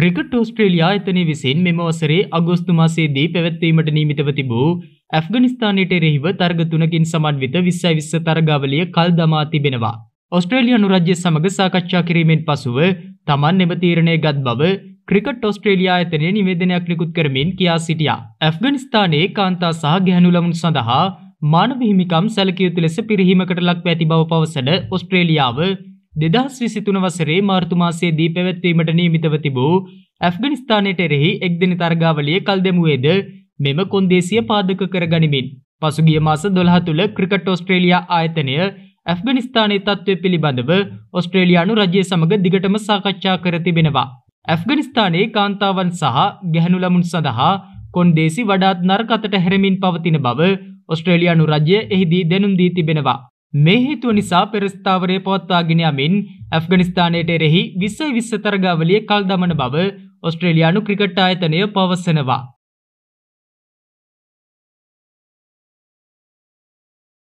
Cricket ඔස්ට්‍රේලියයා එතනය විසින් මෙම වසරේ අගෝස්තු මාසේදී පැවැත්වීමට නීමිතව තිබූ ඇෆ්ගනිස්ථානයට එරෙහිව තර්ග තුනකින් සමන්විත විස්සයි විස්ස තරගාවලිය කල් දමා තිබෙනවා. ඔස්ට්‍රේලියනු රජ්‍ය සමඟ සාකච්ඡා කිරීමෙන් පසුව තමන් එම තීරණය ගත් බව ක්‍රිකට් ඔස්ට්‍රේලයා ඇතනය නිවේදනයක් නිකුත් කරමින් කියා සිටියා. ඇෆ්ගනිස්ථානයේ කාන්තා සහ ගැහනුලමුන් සඳහා මානවහිමිකම් සැලකයුතු ලෙස පිරිහීමකට ලක් ඇති බව පවසන ඔස්ට්‍රේලියාව දෙදස් විසිතුන වසරේ මාර්තුමාසයේදී පැවැත්වීමට නියමිතව තිබූ ඇෆ්ගනිස්ථානයට එරෙහි එක්දෙන තර්ගාවලිය කල් දෙමුවේද මෙම කොන්දේසිය පාදක කරගනිමින්. පසුගිය මාස දොළහ තුළ ක්‍රිකට් ඔස්ට්‍රේලයා ආයතනය ඇෆ්ගනිස්ථානයේ තත්ත්වය පිළිබඳව ඔස්ට්‍රේලයානු රජය සමඟ දිගටම සාකච්ඡා කර තිබෙනවා. ඇෆ්ගනිස්ථානයේ කාන්තාවන් සහ ගැහනු ළමුන් සඳහා කොන්දේසි වඩාත් නරකතට හැරමින් පවතින බව ඔස්ට්‍රේලයානු රජය එහිදී දැනුම් දී තිබෙනවා. මේ හේතුව නිසා පෙරස්ථාවරය පවත්වාගෙන යමින් ඇෆ්ගනිස්ථානයට එරෙහි විස විස්ස තරගාවලිය කල් දමන බව ඔස්ට්‍රේලියානු ක්‍රිකට් ආයතනය පවසනවා.